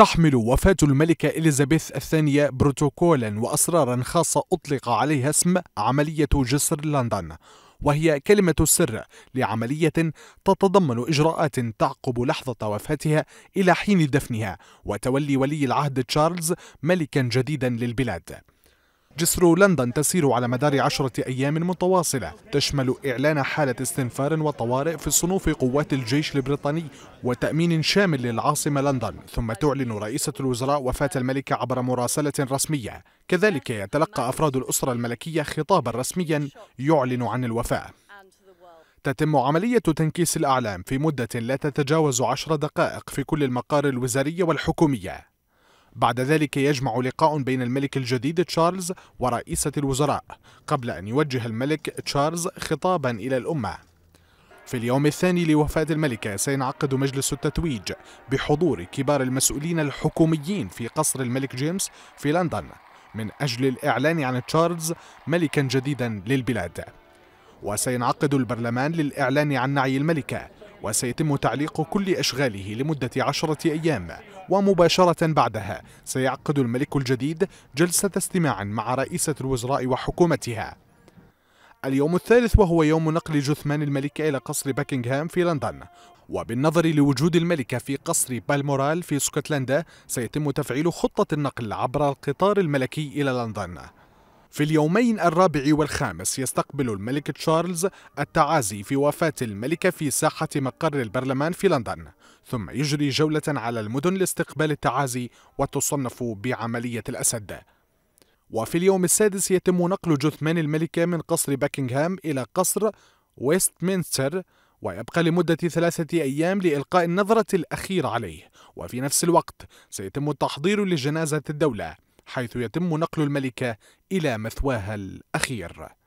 تحمل وفاة الملكة إليزابيث الثانية بروتوكولا وأسرارا خاصة أطلق عليها اسم عملية جسر لندن وهي كلمة السر لعملية تتضمن إجراءات تعقب لحظة وفاتها إلى حين دفنها وتولي ولي العهد تشارلز ملكا جديدا للبلاد جسر لندن تسير على مدار عشرة أيام متواصلة تشمل إعلان حالة استنفار وطوارئ في صنوف قوات الجيش البريطاني وتأمين شامل للعاصمة لندن ثم تعلن رئيسة الوزراء وفاة الملكة عبر مراسلة رسمية كذلك يتلقى أفراد الأسرة الملكية خطابا رسميا يعلن عن الوفاة تتم عملية تنكيس الأعلام في مدة لا تتجاوز عشر دقائق في كل المقار الوزارية والحكومية بعد ذلك يجمع لقاء بين الملك الجديد تشارلز ورئيسة الوزراء قبل أن يوجه الملك تشارلز خطابا إلى الأمة في اليوم الثاني لوفاة الملكة سينعقد مجلس التتويج بحضور كبار المسؤولين الحكوميين في قصر الملك جيمس في لندن من أجل الإعلان عن تشارلز ملكا جديدا للبلاد وسينعقد البرلمان للإعلان عن نعي الملكة وسيتم تعليق كل أشغاله لمدة عشرة أيام ومباشرة بعدها سيعقد الملك الجديد جلسة استماع مع رئيسة الوزراء وحكومتها اليوم الثالث وهو يوم نقل جثمان الملكة إلى قصر باكنغهام في لندن وبالنظر لوجود الملكة في قصر بالمورال في اسكتلندا سيتم تفعيل خطة النقل عبر القطار الملكي إلى لندن في اليومين الرابع والخامس يستقبل الملك تشارلز التعازي في وفاة الملكة في ساحة مقر البرلمان في لندن ثم يجري جولة على المدن لاستقبال التعازي وتصنف بعملية الأسد وفي اليوم السادس يتم نقل جثمان الملكة من قصر باكنغهام إلى قصر ويستمنستر ويبقى لمدة ثلاثة أيام لإلقاء النظرة الأخيرة عليه وفي نفس الوقت سيتم التحضير لجنازة الدولة حيث يتم نقل الملكة إلى مثواها الأخير